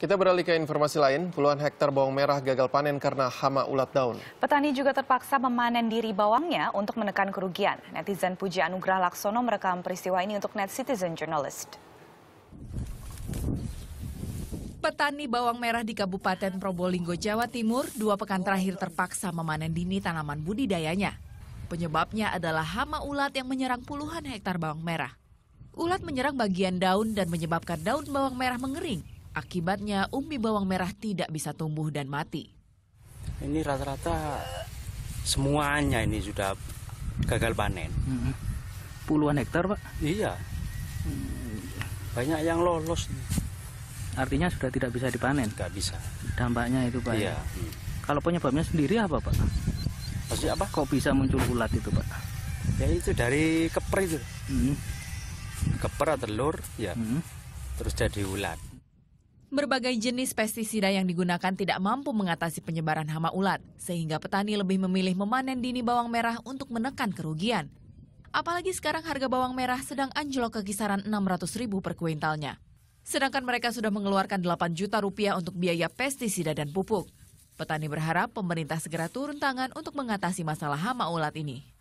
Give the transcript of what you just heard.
Kita beralih ke informasi lain, puluhan hektar bawang merah gagal panen karena hama ulat daun. Petani juga terpaksa memanen diri bawangnya untuk menekan kerugian. Netizen Puji Anugrah Laksono merekam peristiwa ini untuk Net Citizen Journalist. Petani bawang merah di Kabupaten Probolinggo, Jawa Timur, dua pekan terakhir terpaksa memanen dini tanaman budidayanya. Penyebabnya adalah hama ulat yang menyerang puluhan hektar bawang merah. Ulat menyerang bagian daun dan menyebabkan daun bawang merah mengering Akibatnya umbi bawang merah tidak bisa tumbuh dan mati. Ini rata-rata semuanya ini sudah gagal panen. Hmm. Puluhan hektar, Pak? Iya. Hmm. Banyak yang lolos. Artinya sudah tidak bisa dipanen? Tidak bisa. Dampaknya itu, Pak? Ya? Iya. Hmm. Kalau penyebabnya sendiri apa, Pak? Pasti apa? Kok bisa muncul ulat itu, Pak? Ya itu dari keper itu. Hmm. Keper telur, ya. Hmm. Terus jadi ulat. Berbagai jenis pestisida yang digunakan tidak mampu mengatasi penyebaran hama ulat, sehingga petani lebih memilih memanen dini bawang merah untuk menekan kerugian. Apalagi sekarang harga bawang merah sedang anjlok ke kisaran 600 ribu per kuintalnya. Sedangkan mereka sudah mengeluarkan 8 juta rupiah untuk biaya pestisida dan pupuk. Petani berharap pemerintah segera turun tangan untuk mengatasi masalah hama ulat ini.